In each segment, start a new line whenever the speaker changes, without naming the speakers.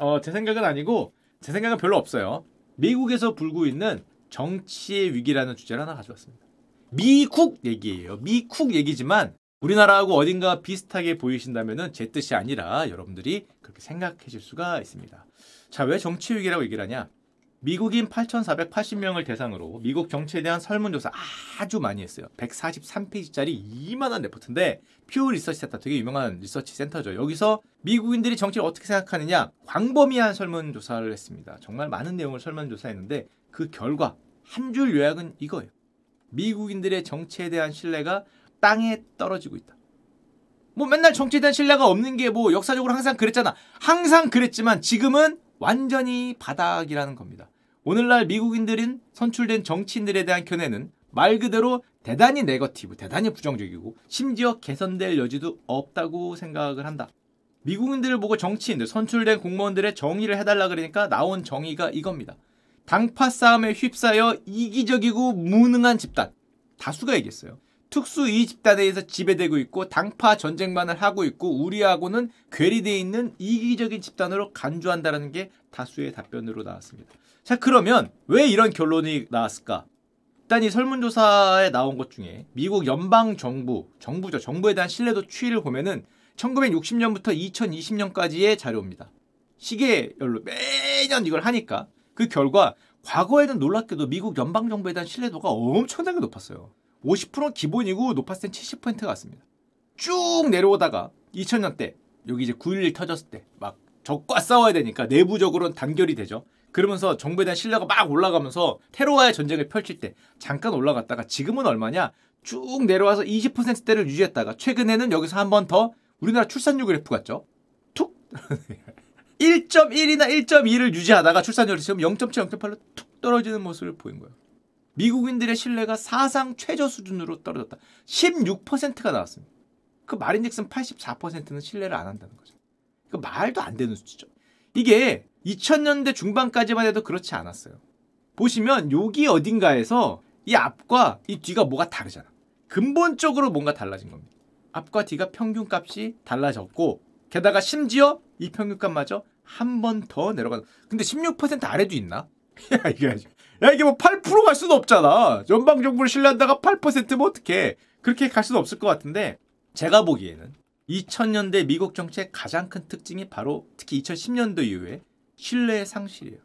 어, 제 생각은 아니고 제 생각은 별로 없어요. 미국에서 불고 있는 정치의 위기라는 주제를 하나 가져왔습니다. 미국 얘기예요. 미국 얘기지만 우리나라하고 어딘가 비슷하게 보이신다면 제 뜻이 아니라 여러분들이 그렇게 생각해 줄 수가 있습니다. 자, 왜 정치 위기라고 얘기를 하냐? 미국인 8,480명을 대상으로 미국 정치에 대한 설문조사 아주 많이 했어요. 143페이지짜리 이만한 레포트인데 퓨 리서치 센터 되게 유명한 리서치 센터죠. 여기서 미국인들이 정치를 어떻게 생각하느냐 광범위한 설문조사를 했습니다. 정말 많은 내용을 설문조사했는데 그 결과 한 줄 요약은 이거예요. 미국인들의 정치에 대한 신뢰가 땅에 떨어지고 있다. 뭐 맨날 정치에 대한 신뢰가 없는 게 뭐 역사적으로 항상 그랬잖아. 항상 그랬지만 지금은 완전히 바닥이라는 겁니다. 오늘날 미국인들인 선출된 정치인들에 대한 견해는 말 그대로 대단히 네거티브, 대단히 부정적이고 심지어 개선될 여지도 없다고 생각을 한다. 미국인들을 보고 정치인들, 선출된 공무원들의 정의를 해달라 그러니까 나온 정의가 이겁니다. 당파 싸움에 휩싸여 이기적이고 무능한 집단. 다수가 얘기했어요. 특수 이 집단에서 지배되고 있고 당파 전쟁만을 하고 있고 우리하고는 괴리돼 있는 이기적인 집단으로 간주한다는 게 다수의 답변으로 나왔습니다. 자 그러면 왜 이런 결론이 나왔을까? 일단 이 설문조사에 나온 것 중에 미국 연방정부, 정부죠. 정부에 대한 신뢰도 추이를 보면은 1960년부터 2020년까지의 자료입니다. 시계열로 매년 이걸 하니까 그 결과 과거에는 놀랍게도 미국 연방정부에 대한 신뢰도가 엄청나게 높았어요. 5 0 기본이고 높았을 땐70% 같습니다. 쭉 내려오다가 2000년대 여기 이제 9.11 터졌을 때 막 적과 싸워야 되니까 내부적으로는 단결이 되죠. 그러면서 정부에 대한 신뢰가 막 올라가면서 테러와의 전쟁을 펼칠 때 잠깐 올라갔다가 지금은 얼마냐? 쭉 내려와서 20%대를 유지했다가 최근에는 여기서 한 번 더 우리나라 출산율 그래프 같죠? 툭! 1.1이나 1.2를 유지하다가 출산율이 지금 0.7, 0.8로 툭 떨어지는 모습을 보인 거예요. 미국인들의 신뢰가 사상 최저 수준으로 떨어졌다. 16%가 나왔습니다. 그 말인즉슨 84%는 신뢰를 안 한다는 거죠. 그 말도 안 되는 수치죠. 이게 2000년대 중반까지만 해도 그렇지 않았어요. 보시면 여기 어딘가에서 이 앞과 이 뒤가 뭐가 다르잖아. 근본적으로 뭔가 달라진 겁니다. 앞과 뒤가 평균값이 달라졌고 게다가 심지어 이 평균값마저 한 번 더내려가서 근데 16% 아래도 있나? 야 이게 야 이게 뭐 8%갈 수도 없잖아. 연방 정부를 신뢰한다가 8%면 뭐 어떻게 그렇게 갈수도 없을 것 같은데 제가 보기에는 2000년대 미국 정치의 가장 큰 특징이 바로 특히 2010년도 이후에 신뢰의 상실이에요.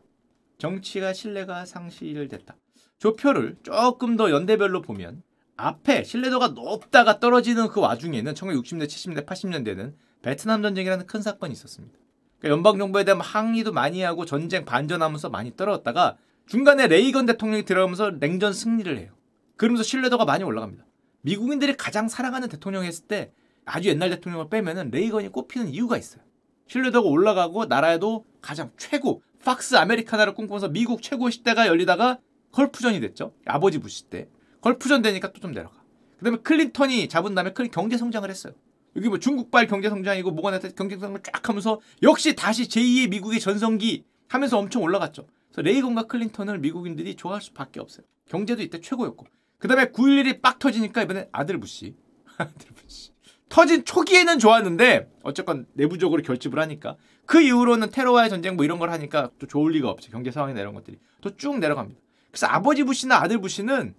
정치가 신뢰가 상실됐다. 조표를 조금 더 연대별로 보면 앞에 신뢰도가 높다가 떨어지는 그 와중에는 1960년대, 70년대, 80년대는 베트남 전쟁이라는 큰 사건이 있었습니다. 그러니까 연방 정부에 대한 항의도 많이 하고 전쟁 반전하면서 많이 떨어졌다가 중간에 레이건 대통령이 들어오면서 냉전 승리를 해요. 그러면서 신뢰도가 많이 올라갑니다. 미국인들이 가장 사랑하는 대통령 이었을때 아주 옛날 대통령을 빼면은 레이건이 꼽히는 이유가 있어요. 신뢰도가 올라가고 나라에도 가장 최고 팍스 아메리카나를 꿈꾸면서 미국 최고의 시대가 열리다가 걸프전이 됐죠. 아버지 부시 때. 걸프전 되니까 또 좀 내려가. 그다음에 클린턴이 잡은 다음에 클린 경제 성장을 했어요. 여기 뭐 중국발 경제 성장이고 뭐가 나타 경제 성장을 쫙 하면서 역시 다시 제2의 미국의 전성기 하면서 엄청 올라갔죠. 그래서 레이건과 클린턴을 미국인들이 좋아할 수밖에 없어요. 경제도 이때 최고였고. 그다음에 9.11이 빡 터지니까 이번에 아들 부시. 아들 부시. 터진 초기에는 좋았는데 어쨌건 내부적으로 결집을 하니까 그 이후로는 테러와의 전쟁 뭐 이런 걸 하니까 또 좋을 리가 없지 경제 상황이나 이런 것들이 또 쭉 내려갑니다. 그래서 아버지 부시나 아들 부시는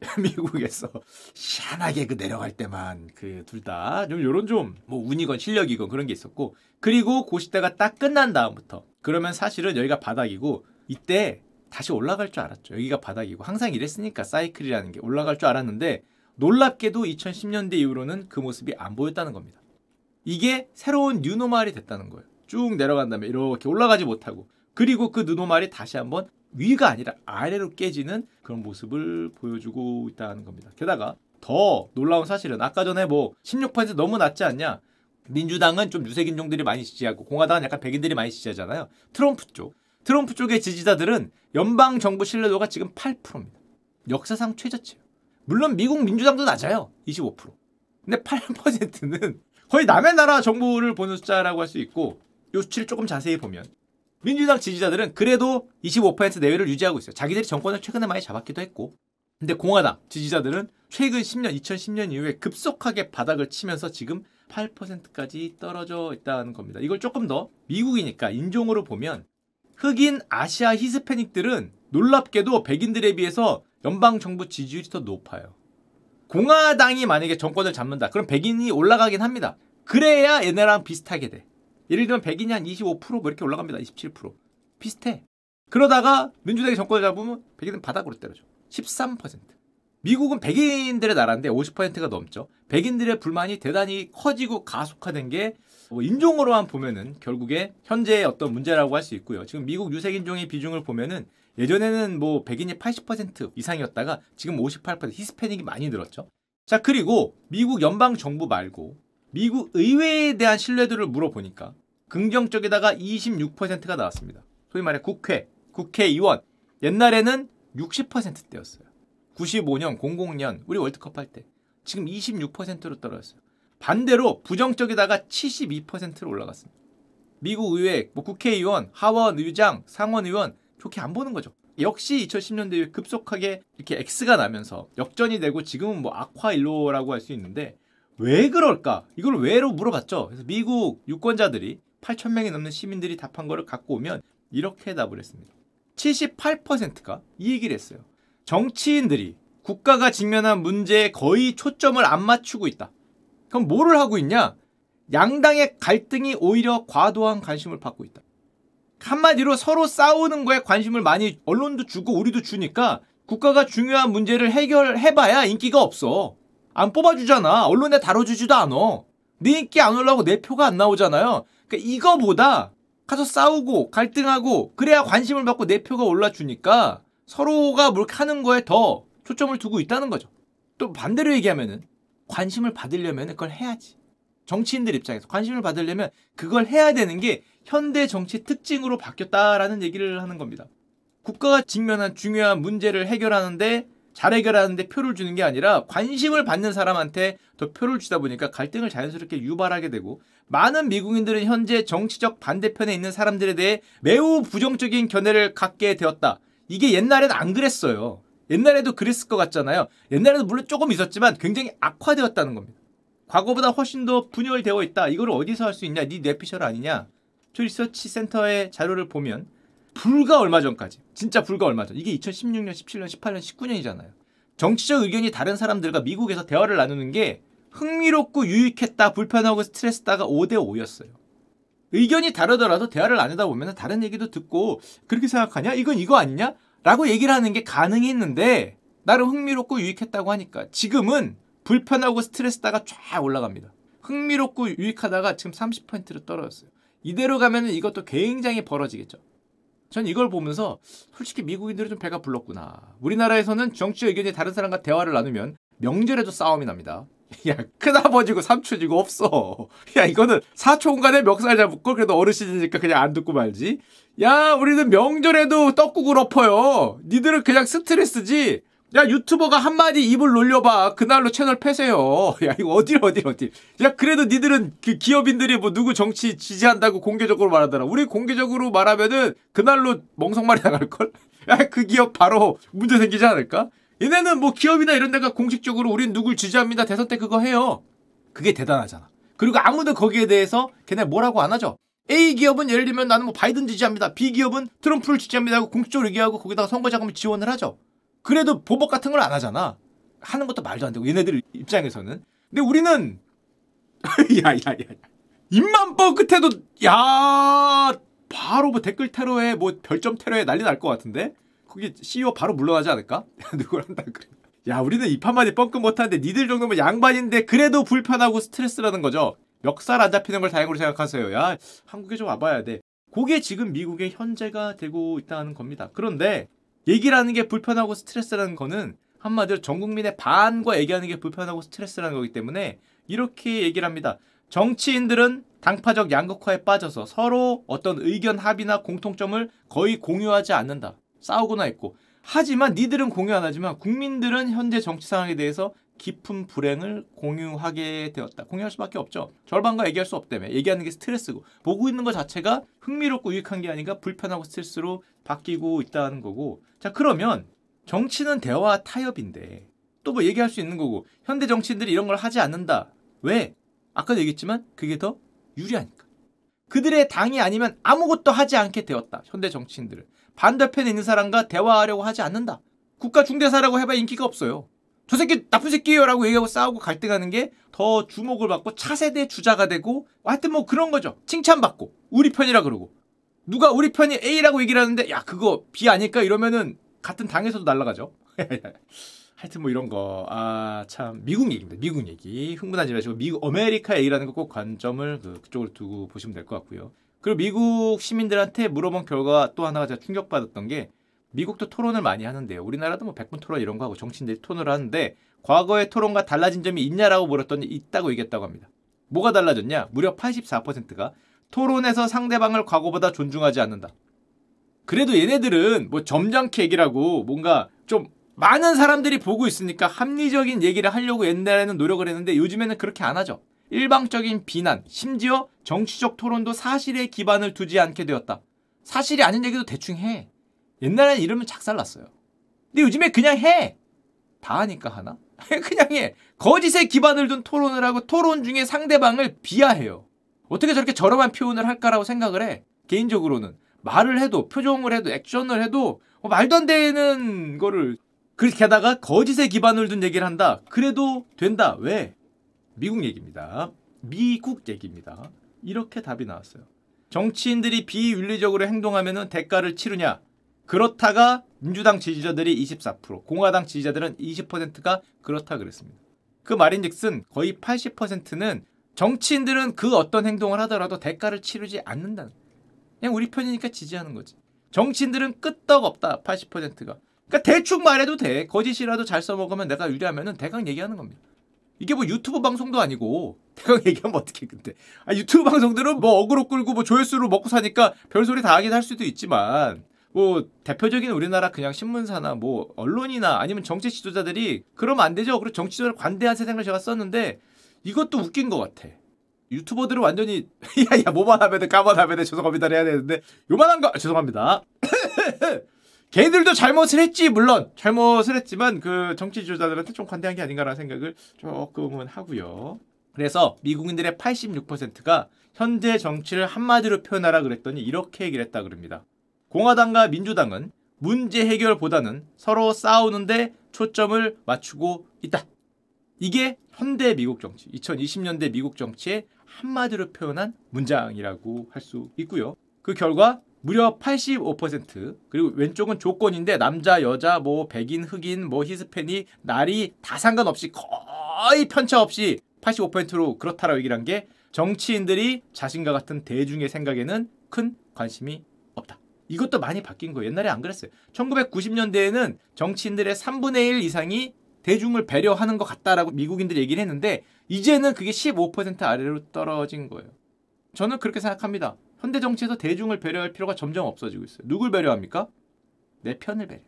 미국에서 시한하게그 내려갈 때만 그 둘 다 좀 요런 좀 뭐 운이건 실력이건 그런 게 있었고 그리고 고시대가 딱 끝난 다음부터 그러면 사실은 여기가 바닥이고 이때 다시 올라갈 줄 알았죠. 여기가 바닥이고 항상 이랬으니까 사이클이라는 게 올라갈 줄 알았는데 놀랍게도 2010년대 이후로는 그 모습이 안 보였다는 겁니다. 이게 새로운 뉴노말이 됐다는 거예요. 쭉 내려간 다음에 이렇게 올라가지 못하고 그리고 그 뉴노말이 다시 한번 위가 아니라 아래로 깨지는 그런 모습을 보여주고 있다는 겁니다. 게다가 더 놀라운 사실은 아까 전에 뭐 16% 너무 낮지 않냐? 민주당은 좀 유색인종들이 많이 지지하고 공화당은 약간 백인들이 많이 지지하잖아요. 트럼프 쪽. 트럼프 쪽의 지지자들은 연방 정부 신뢰도가 지금 8%입니다. 역사상 최저치예요. 물론 미국 민주당도 낮아요. 25%. 근데 8%는 거의 남의 나라 정부를 보는 숫자라고 할 수 있고 요 수치를 조금 자세히 보면 민주당 지지자들은 그래도 25% 내외를 유지하고 있어요. 자기들이 정권을 최근에 많이 잡았기도 했고 근데 공화당 지지자들은 최근 10년, 2010년 이후에 급속하게 바닥을 치면서 지금 8%까지 떨어져 있다는 겁니다. 이걸 조금 더 미국이니까 인종으로 보면 흑인, 아시아, 히스패닉들은 놀랍게도 백인들에 비해서 연방 정부 지지율이 더 높아요. 공화당이 만약에 정권을 잡는다. 그럼 백인이 올라가긴 합니다. 그래야 얘네랑 비슷하게 돼. 예를 들면 백인이 한 2 5 뭐 이렇게 올라갑니다. 27% 비슷해. 그러다가 민주당이 정권을 잡으면 백인은 바닥으로 때려줘. 13%. 미국은 백인들의 나라인데 50%가 넘죠. 백인들의 불만이 대단히 커지고 가속화된 게 뭐 인종으로만 보면은 결국에 현재의 어떤 문제라고 할 수 있고요. 지금 미국 유색인종의 비중을 보면은 예전에는 뭐 백인이 80% 이상이었다가 지금 58% 히스패닉이 많이 늘었죠. 자 그리고 미국 연방 정부 말고 미국 의회에 대한 신뢰도를 물어보니까 긍정적이다가 26%가 나왔습니다. 소위 말해 국회, 국회의원 옛날에는 60%대였어요. 95년, 00년 우리 월드컵 할 때 지금 26%로 떨어졌어요. 반대로 부정적이다가 72%로 올라갔습니다. 미국 의회, 뭐 국회의원, 하원 의장, 상원 의원 좋게 안 보는 거죠. 역시 2010년대에 급속하게 이렇게 X가 나면서 역전이 되고 지금은 뭐 악화일로라고 할 수 있는데 왜 그럴까? 이걸 왜로 물어봤죠. 그래서 미국 유권자들이 8천 명이 넘는 시민들이 답한 거를 갖고 오면 이렇게 답을 했습니다. 78%가 이 얘기를 했어요. 정치인들이 국가가 직면한 문제에 거의 초점을 안 맞추고 있다. 그럼 뭐를 하고 있냐? 양당의 갈등이 오히려 과도한 관심을 받고 있다. 한마디로 서로 싸우는 거에 관심을 많이 언론도 주고 우리도 주니까 국가가 중요한 문제를 해결해봐야 인기가 없어. 안 뽑아주잖아. 언론에 다뤄주지도 않어. 내 네 인기 안 올라오고 내 표가 안 나오잖아요. 그러니까 이거보다 가서 싸우고 갈등하고 그래야 관심을 받고 내 표가 올라주니까 서로가 뭘 하는 거에 더 초점을 두고 있다는 거죠. 또 반대로 얘기하면은 관심을 받으려면 그걸 해야지. 정치인들 입장에서 관심을 받으려면 그걸 해야 되는 게 현대 정치 특징으로 바뀌었다라는 얘기를 하는 겁니다. 국가가 직면한 중요한 문제를 해결하는데 잘 해결하는데 표를 주는 게 아니라 관심을 받는 사람한테 더 표를 주다 보니까 갈등을 자연스럽게 유발하게 되고 많은 미국인들은 현재 정치적 반대편에 있는 사람들에 대해 매우 부정적인 견해를 갖게 되었다. 이게 옛날엔 안 그랬어요. 옛날에도 그랬을 것 같잖아요. 옛날에도 물론 조금 있었지만 굉장히 악화되었다는 겁니다. 과거보다 훨씬 더 분열되어 있다. 이걸 어디서 할 수 있냐? 네 뇌피셜 아니냐? 리서치 센터의 자료를 보면 불과 얼마 전까지 진짜 불과 얼마 전 이게 2016년, 17년, 18년, 19년이잖아요. 정치적 의견이 다른 사람들과 미국에서 대화를 나누는 게 흥미롭고 유익했다, 불편하고 스트레스다가 5대 5였어요. 의견이 다르더라도 대화를 나누다 보면 다른 얘기도 듣고 그렇게 생각하냐? 이건 이거 아니냐? 라고 얘기를 하는 게 가능했는데 나름 흥미롭고 유익했다고 하니까 지금은 불편하고 스트레스다가 쫙 올라갑니다. 흥미롭고 유익하다가 지금 30%로 떨어졌어요. 이대로 가면은 이것도 굉장히 벌어지겠죠. 전 이걸 보면서 솔직히 미국인들이 좀 배가 불렀구나. 우리나라에서는 정치 의견이 다른 사람과 대화를 나누면 명절에도 싸움이 납니다. 야, 큰아버지고 삼촌이고 없어. 야, 이거는 사촌간에 멱살 잡고 그래도 어르신이니까 그냥 안 듣고 말지. 야, 우리는 명절에도 떡국을 엎어요. 니들은 그냥 스트레스지. 야 유튜버가 한마디 입을 놀려봐 그날로 채널 패세요 야 이거 어딜 어딜 어딜 야 그래도 니들은 그 기업인들이 뭐 누구 정치 지지한다고 공개적으로 말하더라 우리 공개적으로 말하면은 그날로 멍석말이 나갈걸 야 그 기업 바로 문제 생기지 않을까 얘네는 뭐 기업이나 이런 데가 공식적으로 우린 누굴 지지합니다 대선 때 그거 해요 그게 대단하잖아 그리고 아무도 거기에 대해서 걔네 뭐라고 안 하죠 A 기업은 예를 들면 나는 뭐 바이든 지지합니다 B 기업은 트럼프를 지지합니다 하고 공식적으로 얘기하고 거기다가 선거 자금을 지원을 하죠 그래도 보복 같은 걸 안 하잖아. 하는 것도 말도 안 되고 얘네들 입장에서는. 근데 우리는 야야야 입만 뻥끗해도 야 바로 뭐 댓글 테러에 뭐 별점 테러에 난리 날 것 같은데 그게 CEO 바로 물러나지 않을까? 누굴 한다 그래. 야 우리는 입한마디 뻥끗 못하는데 니들 정도면 양반인데 그래도 불편하고 스트레스라는 거죠. 멱살 안 잡히는 걸 다행으로 생각하세요. 야 한국에 좀 와봐야 돼. 그게 지금 미국의 현재가 되고 있다는 겁니다. 그런데 얘기라는 게 불편하고 스트레스라는 거는 한마디로 전 국민의 반과 얘기하는 게 불편하고 스트레스라는 거기 때문에 이렇게 얘기를 합니다. 정치인들은 당파적 양극화에 빠져서 서로 어떤 의견 합의나 공통점을 거의 공유하지 않는다. 싸우거나 했고 하지만 니들은 공유 안 하지만 국민들은 현재 정치 상황에 대해서 깊은 불행을 공유하게 되었다. 공유할 수밖에 없죠. 절반과 얘기할 수 없다며 얘기하는 게 스트레스고 보고 있는 것 자체가 흥미롭고 유익한 게 아니라 불편하고 스트레스로 바뀌고 있다는 거고 자 그러면 정치는 대화 타협인데 또 뭐 얘기할 수 있는 거고 현대 정치인들이 이런 걸 하지 않는다. 왜? 아까도 얘기했지만 그게 더 유리하니까. 그들의 당이 아니면 아무것도 하지 않게 되었다. 현대 정치인들은. 반대편에 있는 사람과 대화하려고 하지 않는다. 국가 중대사라고 해봐 인기가 없어요. 저 새끼 나쁜 새끼예요라고 얘기하고 싸우고 갈등하는 게 더 주목을 받고 차세대 주자가 되고 하여튼 뭐 그런 거죠. 칭찬받고 우리 편이라 그러고 누가 우리 편이 A라고 얘기를 하는데 야 그거 B 아닐까 이러면은 같은 당에서도 날라가죠. 하여튼 뭐 이런 거 아 참 미국 얘기입니다. 미국 얘기 흥분하지 마시고 미국 아메리카 A라는 거 꼭 관점을 그, 그쪽을 두고 보시면 될 것 같고요. 그리고 미국 시민들한테 물어본 결과 또 하나가 제가 충격받았던 게 미국도 토론을 많이 하는데요. 우리나라도 뭐백분 토론 이런 거 하고 정치인들이 토론을 하는데 과거의 토론과 달라진 점이 있냐라고 물었더니 있다고 얘기했다고 합니다. 뭐가 달라졌냐? 무려 84%가 토론에서 상대방을 과거보다 존중하지 않는다. 그래도 얘네들은 뭐 점잖게 얘기라고 뭔가 좀 많은 사람들이 보고 있으니까 합리적인 얘기를 하려고 옛날에는 노력을 했는데 요즘에는 그렇게 안 하죠. 일방적인 비난, 심지어 정치적 토론도 사실에 기반을 두지 않게 되었다. 사실이 아닌 얘기도 대충 해. 옛날에는 이러면 착살났어요 근데 요즘에 그냥 해. 다 하니까 하나? 그냥 해. 거짓에 기반을 둔 토론을 하고 토론 중에 상대방을 비하해요. 어떻게 저렇게 저렴한 표현을 할까라고 생각을 해. 개인적으로는. 말을 해도 표정을 해도 액션을 해도 어, 말도 안 되는 거를 그렇게 하다가 거짓에 기반을 둔 얘기를 한다. 그래도 된다. 왜? 미국 얘기입니다. 미국 얘기입니다. 이렇게 답이 나왔어요. 정치인들이 비윤리적으로 행동하면 대가를 치르냐? 그렇다가 민주당 지지자들이 24%, 공화당 지지자들은 20%가 그렇다 그랬습니다. 그 말인즉슨 거의 80%는 정치인들은 그 어떤 행동을 하더라도 대가를 치르지 않는다는 그냥 우리 편이니까 지지하는 거지. 정치인들은 끄떡없다. 80%가. 그러니까 대충 말해도 돼. 거짓이라도 잘 써먹으면 내가 유리하면은 대강 얘기하는 겁니다. 이게 뭐 유튜브 방송도 아니고 대강 얘기하면 어떻게 근데 아, 유튜브 방송들은 뭐 어그로 끌고 뭐 조회수로 먹고 사니까 별소리 다 하긴 할 수도 있지만 뭐 대표적인 우리나라 그냥 신문사나 뭐 언론이나 아니면 정치 지도자들이 그러면 안 되죠. 그리고 정치 지도를 관대한 세상을 제가 썼는데 이것도 웃긴 것 같아. 유튜버들은 완전히 야야 뭐만 하면 돼 까만 하면 돼 죄송합니다 해야 되는데 요만한 거 죄송합니다. 걔들도 잘못을 했지 물론 잘못을 했지만 그 정치 지도자들한테 좀 관대한 게 아닌가라는 생각을 조금은 하고요. 그래서 미국인들의 86%가 현재 정치를 한마디로 표현하라 그랬더니 이렇게 얘기를 했다 그럽니다. 공화당과 민주당은 문제 해결보다는 서로 싸우는데 초점을 맞추고 있다. 이게 현대 미국 정치, 2020년대 미국 정치의 한마디로 표현한 문장이라고 할 수 있고요. 그 결과 무려 85% 그리고 왼쪽은 조건인데 남자, 여자, 뭐 백인, 흑인, 뭐 히스패닉, 날이 다 상관없이 거의 편차 없이 85%로 그렇다라고 얘기를 한 게 정치인들이 자신과 같은 대중의 생각에는 큰 관심이 이것도 많이 바뀐 거예요. 옛날에 안 그랬어요. 1990년대에는 정치인들의 3분의 1 이상이 대중을 배려하는 것 같다라고 미국인들 이 얘기를 했는데 이제는 그게 15% 아래로 떨어진 거예요. 저는 그렇게 생각합니다. 현대 정치에서 대중을 배려할 필요가 점점 없어지고 있어요. 누굴 배려합니까? 내 편을 배려.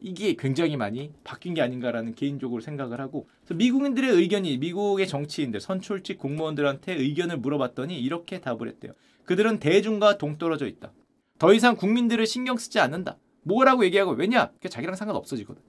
이게 굉장히 많이 바뀐 게 아닌가라는 개인적으로 생각을 하고 미국인들의 의견이 미국의 정치인들 선출직 공무원들한테 의견을 물어봤더니 이렇게 답을 했대요. 그들은 대중과 동떨어져 있다. 더 이상 국민들을 신경 쓰지 않는다. 뭐라고 얘기하고 왜냐? 그게 자기랑 상관없어지거든.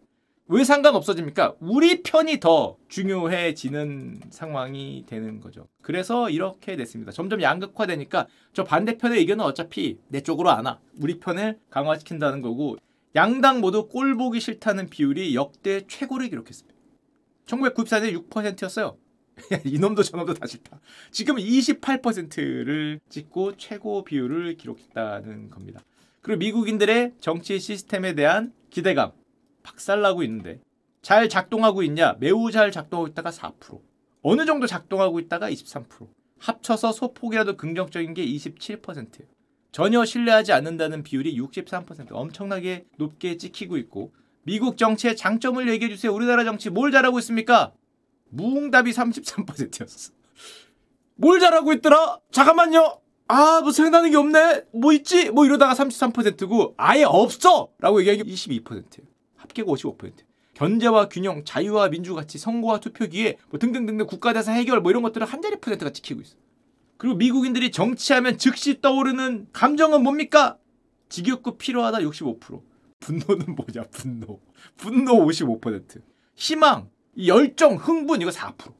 왜 상관없어집니까? 우리 편이 더 중요해지는 상황이 되는 거죠. 그래서 이렇게 됐습니다. 점점 양극화되니까 저 반대편의 의견은 어차피 내 쪽으로 안 와. 우리 편을 강화시킨다는 거고 양당 모두 꼴 보기 싫다는 비율이 역대 최고를 기록했습니다. 1994년 6%였어요. 이놈도 저놈도 다 싫다. 지금 28%를 찍고 최고 비율을 기록했다는 겁니다. 그리고 미국인들의 정치 시스템에 대한 기대감 박살나고 있는데 잘 작동하고 있냐? 매우 잘 작동하고 있다가 4%. 어느 정도 작동하고 있다가 23%. 합쳐서 소폭이라도 긍정적인 게 2 7 전혀 신뢰하지 않는다는 비율이 63% 엄청나게 높게 찍히고 있고 미국 정치의 장점을 얘기해 주세요. 우리나라 정치 뭘 잘하고 있습니까? 무응답이 33%였어. 뭘 잘하고 있더라? 잠깐만요. 아, 뭐 생각나는 게 없네. 뭐 있지? 뭐 이러다가 33%고 아예 없어! 라고 얘기하기 2 2합계가 55%. 견제와 균형, 자유와 민주 가치 선거와 투표기에 뭐 등등등등 국가대사 해결 뭐 이런 것들을 한 자리 퍼센트가 지키고 있어. 그리고 미국인들이 정치하면 즉시 떠오르는 감정은 뭡니까? 지겹고 필요하다 65%. 분노는 뭐냐? 분노. 분노 55%. 희망 열정, 흥분 이거 4%.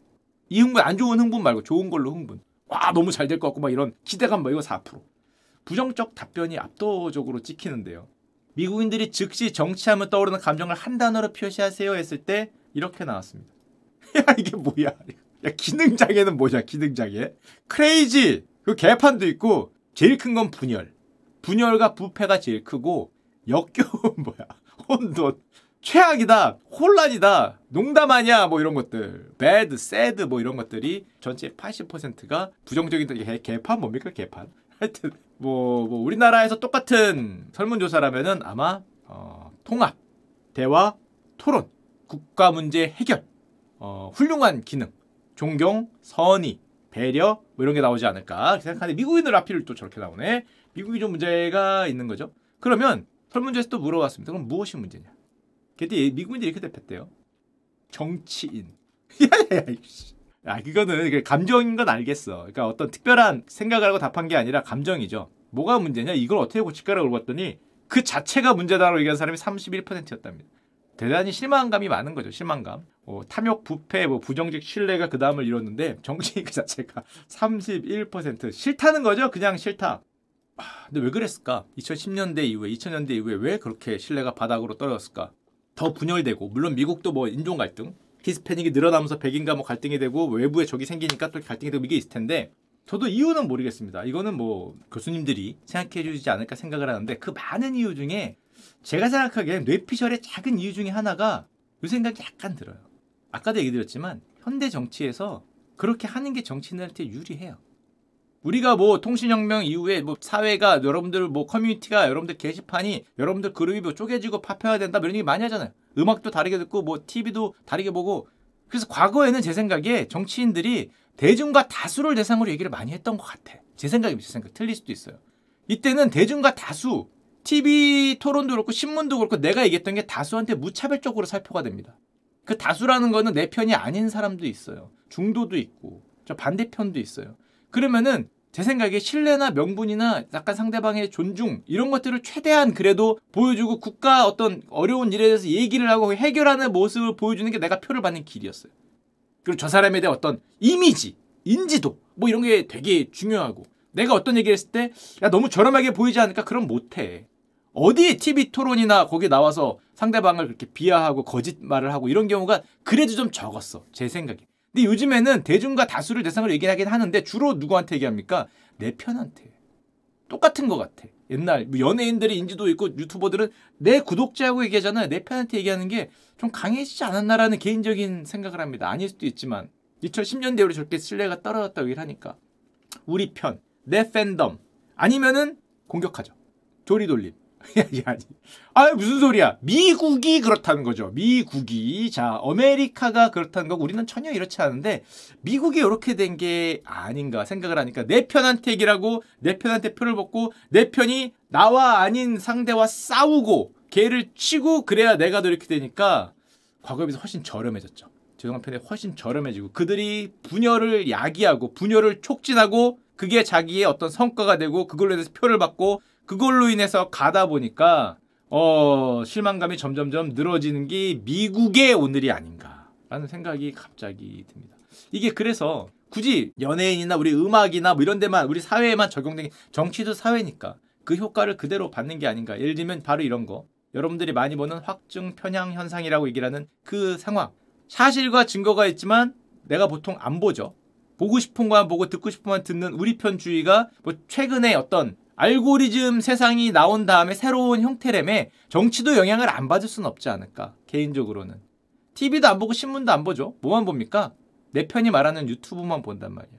이 흥분 안 좋은 흥분 말고 좋은 걸로 흥분. 와 너무 잘 될 것 같고 막 이런 기대감 뭐 이거 4%. 부정적 답변이 압도적으로 찍히는데요. 미국인들이 즉시 정치하면 떠오르는 감정을 한 단어로 표시하세요 했을 때 이렇게 나왔습니다. 야 이게 뭐야? 야 기능장애는 뭐냐? 기능장애? 크레이지 그 개판도 있고 제일 큰 건 분열. 분열과 부패가 제일 크고 역겨운 뭐야? 혼돈. 최악이다, 혼란이다, 농담 아니야, 뭐 이런 것들, bad, sad 뭐 이런 것들이 전체 80%가 부정적인 개, 개판 뭡니까 개판? 하여튼 뭐, 뭐 우리나라에서 똑같은 설문조사라면은 아마 어, 통합, 대화, 토론, 국가 문제 해결, 어, 훌륭한 기능, 존경, 선의, 배려 뭐 이런 게 나오지 않을까 생각하는데 미국인들 앞필 또 저렇게 나오네. 미국이 좀 문제가 있는 거죠. 그러면 설문조사에서 또 물어봤습니다. 그럼 무엇이 문제냐? 근데 미국인들이 이렇게 대표했대요. 정치인. 야야야. 아, 이거는 감정인 건 알겠어. 그러니까 어떤 특별한 생각을 하고 답한 게 아니라 감정이죠. 뭐가 문제냐? 이걸 어떻게 고칠까라고 물어봤더니 그 자체가 문제다라고 얘기한 사람이 31%였답니다. 대단히 실망감이 많은 거죠. 실망감. 어, 탐욕, 부패, 뭐 부정직, 신뢰가 그 다음을 이뤘는데 정치인 그 자체가 31% 싫다는 거죠. 그냥 싫다. 아, 근데 왜 그랬을까? 2010년대 이후에, 2000년대 이후에 왜 그렇게 신뢰가 바닥으로 떨어졌을까? 더 분열되고 물론 미국도 뭐 인종 갈등, 히스패닉이 늘어나면서 백인과 뭐 갈등이 되고 외부에 적이 생기니까 또 갈등이 되고 이게 있을 텐데 저도 이유는 모르겠습니다. 이거는 뭐 교수님들이 생각해 주지 시 않을까 생각을 하는데 그 많은 이유 중에 제가 생각하기에 뇌피셜의 작은 이유 중에 하나가 이 그 생각이 약간 들어요. 아까도 얘기 드렸지만 현대 정치에서 그렇게 하는 게 정치인한테 유리해요. 우리가 뭐 통신혁명 이후에 뭐 사회가 여러분들 뭐 커뮤니티가 여러분들 게시판이 여러분들 그룹이 뭐 쪼개지고 파편화 된다 뭐 이런 얘기 많이 하잖아요. 음악도 다르게 듣고 뭐 TV도 다르게 보고 그래서 과거에는 제 생각에 정치인들이 대중과 다수를 대상으로 얘기를 많이 했던 것 같아. 제 생각입니다. 제 생각. 틀릴 수도 있어요. 이때는 대중과 다수, TV 토론도 그렇고 신문도 그렇고 내가 얘기했던 게 다수한테 무차별적으로 살펴가 됩니다. 그 다수라는 거는 내 편이 아닌 사람도 있어요. 중도도 있고, 저 반대편도 있어요. 그러면은 제 생각에 신뢰나 명분이나 약간 상대방의 존중 이런 것들을 최대한 그래도 보여주고 국가 어떤 어려운 일에 대해서 얘기를 하고 해결하는 모습을 보여주는 게 내가 표를 받는 길이었어요. 그리고 저 사람에 대한 어떤 이미지, 인지도 뭐 이런 게 되게 중요하고 내가 어떤 얘기를 했을 때 야 너무 저렴하게 보이지 않을까 그럼 못해. 어디 에 TV 토론이나 거기 나와서 상대방을 그렇게 비하하고 거짓말을 하고 이런 경우가 그래도 좀 적었어. 제 생각에. 근데 요즘에는 대중과 다수를 대상으로 얘기하긴 하는데 주로 누구한테 얘기합니까? 내 편한테. 똑같은 것 같아. 옛날 뭐 연예인들이 인지도 있고 유튜버들은 내 구독자하고 얘기하잖아요. 내 편한테 얘기하는 게 좀 강해지지 않았나라는 개인적인 생각을 합니다. 아닐 수도 있지만 2010년대 우리 저렇게 신뢰가 떨어졌다고 얘기를 하니까 우리 편, 내 팬덤 아니면은 공격하죠. 조리돌림. 아니 아 무슨 소리야 미국이 그렇다는 거죠 미국이 자 아메리카가 그렇다는 거고 우리는 전혀 이렇지 않은데 미국이 이렇게 된 게 아닌가 생각을 하니까 내 편한테 얘기라고 내 편한테 표를 벗고내 편이 나와 아닌 상대와 싸우고 개를 치고 그래야 내가 더 이렇게 되니까 과거에 비해서 훨씬 저렴해졌죠 죄송한 편에 훨씬 저렴해지고 그들이 분열을 야기하고 분열을 촉진하고 그게 자기의 어떤 성과가 되고 그걸로 인해서 표를 받고 그걸로 인해서 가다 보니까 어, 실망감이 점점점 늘어지는 게 미국의 오늘이 아닌가라는 생각이 갑자기 듭니다. 이게 그래서 굳이 연예인이나 우리 음악이나 뭐 이런 데만 우리 사회에만 적용된 게 정치도 사회니까 그 효과를 그대로 받는 게 아닌가. 예를 들면 바로 이런 거. 여러분들이 많이 보는 확증 편향 현상이라고 얘기를 하는 그 상황. 사실과 증거가 있지만 내가 보통 안 보죠. 보고 싶은 거만 보고 듣고 싶은 것만 듣는 우리 편주의가 뭐 최근에 어떤 알고리즘 세상이 나온 다음에 새로운 형태라며 정치도 영향을 안 받을 순 없지 않을까 개인적으로는 TV도 안 보고 신문도 안 보죠 뭐만 봅니까? 내 편이 말하는 유튜브만 본단 말이야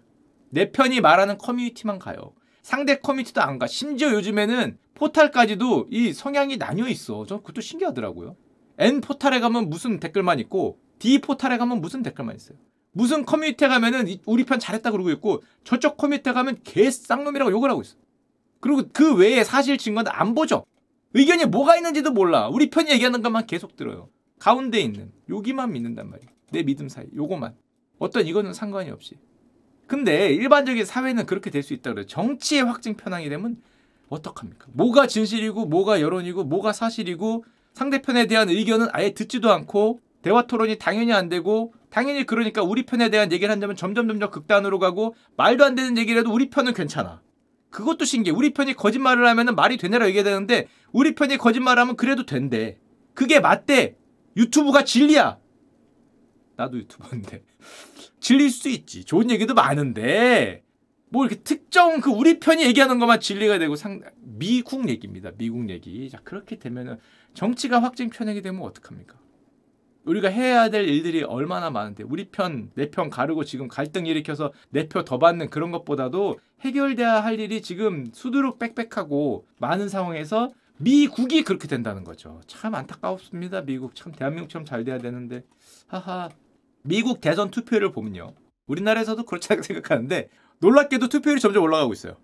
내 편이 말하는 커뮤니티만 가요 상대 커뮤니티도 안 가 심지어 요즘에는 포탈까지도 이 성향이 나뉘어 있어 전 그것도 신기하더라고요 N 포탈에 가면 무슨 댓글만 있고 D 포탈에 가면 무슨 댓글만 있어요 무슨 커뮤니티에 가면은 우리 편 잘했다 그러고 있고 저쪽 커뮤니티에 가면 개 쌍놈이라고 욕을 하고 있어 그리고 그 외에 사실 증거는 안 보죠. 의견이 뭐가 있는지도 몰라. 우리 편 얘기하는 것만 계속 들어요. 가운데 있는 여기만 믿는단 말이야. 내 믿음 사이 요거만. 어떤 이거는 상관이 없이. 근데 일반적인 사회는 그렇게 될 수 있다 그래 정치의 확증 편향이 되면 어떡합니까? 뭐가 진실이고 뭐가 여론이고 뭐가 사실이고 상대편에 대한 의견은 아예 듣지도 않고 대화 토론이 당연히 안 되고 당연히 그러니까 우리 편에 대한 얘기를 한다면 점점 점점 극단으로 가고 말도 안 되는 얘기를 해도 우리 편은 괜찮아. 그것도 신기해. 우리 편이 거짓말을 하면 말이 되냐라 고 얘기해야 되는데 우리 편이 거짓말 하면 그래도 된대. 그게 맞대. 유튜브가 진리야. 나도 유튜버인데. 진리일 수 있지. 좋은 얘기도 많은데 뭐 이렇게 특정 그 우리 편이 얘기하는 것만 진리가 되고 상 미국 얘기입니다. 미국 얘기. 자 그렇게 되면은 정치가 확증 편향이 되면 어떡합니까? 우리가 해야 될 일들이 얼마나 많은데 우리 편, 내 편 가르고 지금 갈등 일으켜서 내 표 더 받는 그런 것보다도 해결돼야 할 일이 지금 수두룩 빽빽하고 많은 상황에서 미국이 그렇게 된다는 거죠. 참 안타깝습니다. 미국 참 대한민국처럼 잘 돼야 되는데 하하 미국 대선 투표율을 보면요. 우리나라에서도 그렇다고 생각하는데 놀랍게도 투표율이 점점 올라가고 있어요.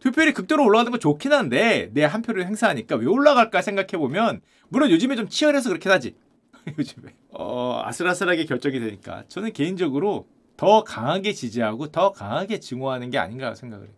투표율이 극도로 올라가는 건 좋긴 한데 내 한 표를 행사하니까 왜 올라갈까 생각해보면 물론 요즘에 좀 치열해서 그렇게 하지 요즘에 어, 아슬아슬하게 결정이 되니까 저는 개인적으로 더 강하게 지지하고 더 강하게 증오하는 게 아닌가 생각을 해요.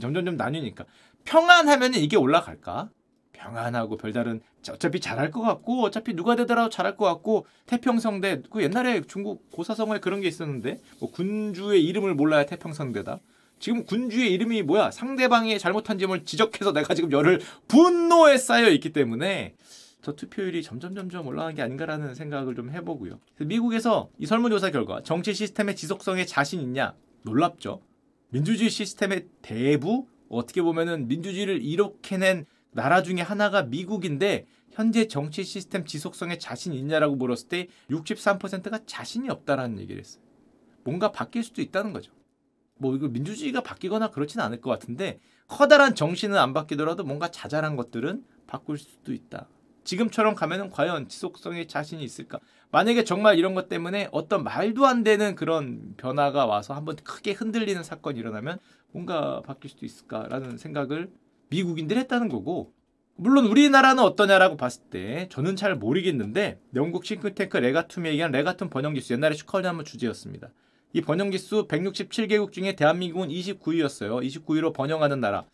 점점점 나뉘니까 평안하면 이게 올라갈까? 평안하고 별다른 어차피 잘할 것 같고 어차피 누가 되더라도 잘할 것 같고 태평성대 그 옛날에 중국 고사성어에 그런 게 있었는데 뭐 군주의 이름을 몰라야 태평성대다. 지금 군주의 이름이 뭐야? 상대방이 잘못한 점을 지적해서 내가 지금 열을 분노에 쌓여 있기 때문에 때 투표율이 점점 점점 올라가는게 아닌가라는 생각을 좀 해보고요. 미국에서 이 설문조사 결과 정치 시스템의 지속성에 자신 있냐 놀랍죠. 민주주의 시스템의 대부 어떻게 보면은 민주주의를 이렇게 낸 나라 중에 하나가 미국인데 현재 정치 시스템 지속성에 자신 있냐라고 물었을 때 63%가 자신이 없다라는 얘기를 했어요. 뭔가 바뀔 수도 있다는 거죠. 뭐 이거 민주주의가 바뀌거나 그렇진 않을 것 같은데 커다란 정신은 안 바뀌더라도 뭔가 자잘한 것들은 바꿀 수도 있다. 지금처럼 가면은 과연 지속성에 자신이 있을까? 만약에 정말 이런 것 때문에 어떤 말도 안 되는 그런 변화가 와서 한번 크게 흔들리는 사건이 일어나면 뭔가 바뀔 수도 있을까라는 생각을 미국인들 했다는 거고 물론 우리나라는 어떠냐라고 봤을 때 저는 잘 모르겠는데 영국 싱크탱크 레가툼에 의한 레가툼 번영지수 옛날에 슈컬리 한번 주제였습니다. 이 번영지수 167개국 중에 대한민국은 29위였어요. 29위로 번영하는 나라.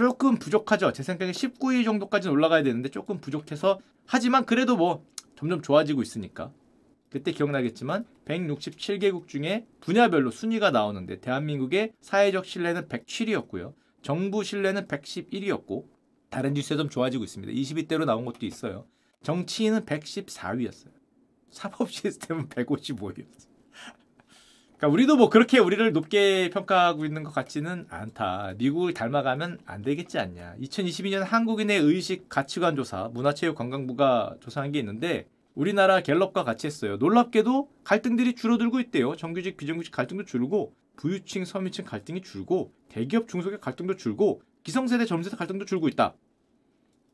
조금 부족하죠. 제 생각에 19위 정도까지는 올라가야 되는데 조금 부족해서 하지만 그래도 뭐 점점 좋아지고 있으니까 그때 기억나겠지만 167개국 중에 분야별로 순위가 나오는데 대한민국의 사회적 신뢰는 107위였고요. 정부 신뢰는 111위였고 다른 뉴스에 좀 좋아지고 있습니다. 20위대로 나온 것도 있어요. 정치인은 114위였어요. 사법 시스템은 155위였어요. 그러니까 우리도 뭐 그렇게 우리를 높게 평가하고 있는 것 같지는 않다. 미국을 닮아가면 안 되겠지 않냐. 2022년 한국인의 의식 가치관 조사 문화체육관광부가 조사한 게 있는데 우리나라 갤럽과 같이 했어요. 놀랍게도 갈등들이 줄어들고 있대요. 정규직 비정규직 갈등도 줄고 부유층 서민층 갈등이 줄고 대기업 중소기업 갈등도 줄고 기성세대 점세대 갈등도 줄고 있다.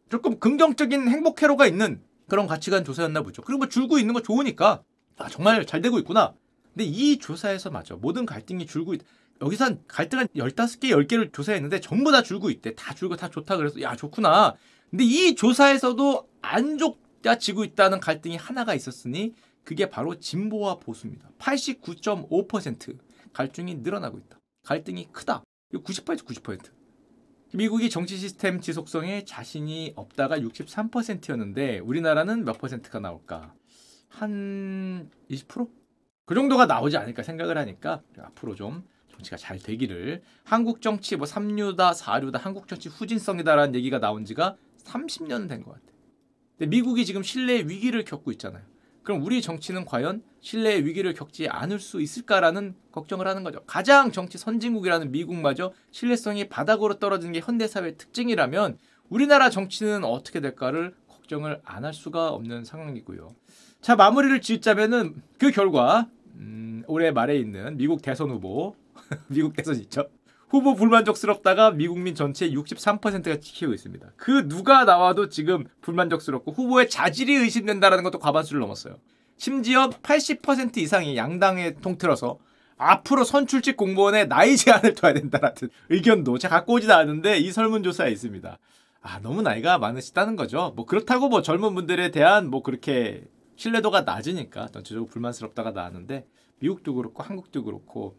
조금 긍정적인 행복 회로가 있는 그런 가치관 조사였나 보죠. 그리고 뭐 줄고 있는 거 좋으니까 아 정말 잘 되고 있구나. 근데 이 조사에서 맞죠. 모든 갈등이 줄고 있다. 여기서 한 갈등 한 15개, 10개를 조사했는데 전부 다 줄고 있대. 다 줄고 다 좋다 그래서 야, 좋구나. 근데 이 조사에서도 안 좋아지고 있다는 갈등이 하나가 있었으니 그게 바로 진보와 보수입니다. 89.5% 갈등이 늘어나고 있다. 갈등이 크다. 9 8에서 90%. 미국이 정치 시스템 지속성에 자신이 없다가 63%였는데 우리나라는 몇 퍼센트가 나올까? 한 20%? 그 정도가 나오지 않을까 생각을 하니까 앞으로 좀 정치가 잘 되기를 한국 정치 뭐 3류다 4류다 한국 정치 후진성이다라는 얘기가 나온 지가 30년 된 것 같아. 근데 미국이 지금 신뢰 위기를 겪고 있잖아요. 그럼 우리 정치는 과연 신뢰 위기를 겪지 않을 수 있을까라는 걱정을 하는 거죠. 가장 정치 선진국이라는 미국마저 신뢰성이 바닥으로 떨어진게 현대사회의 특징이라면 우리나라 정치는 어떻게 될까를 걱정을 안 할 수가 없는 상황이고요. 자, 마무리를 짓자면은 그 결과 음, 올해 말에 있는 미국 대선 후보 미국 대선 있죠. 후보 불만족스럽다가 미국민 전체의 63%가 지키고 있습니다. 그 누가 나와도 지금 불만족스럽고 후보의 자질이 의심된다는 것도 과반수를 넘었어요. 심지어 80% 이상이 양당에 통틀어서 앞으로 선출직 공무원에 나이 제한을 둬야 된다라는 의견도 제가 갖고 오지도 않았는데 이 설문조사에 있습니다. 아, 너무 나이가 많으시다는 거죠. 뭐 그렇다고 뭐 젊은 분들에 대한 뭐 그렇게 신뢰도가 낮으니까 전체적으로 불만스럽다가 나왔는데 미국도 그렇고 한국도 그렇고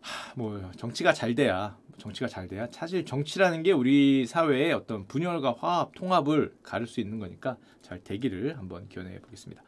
하, 뭐 정치가 잘 돼야 정치가 잘 돼야 사실 정치라는 게 우리 사회의 어떤 분열과 화합 통합을 가를 수 있는 거니까 잘 되기를 한번 기원해 보겠습니다.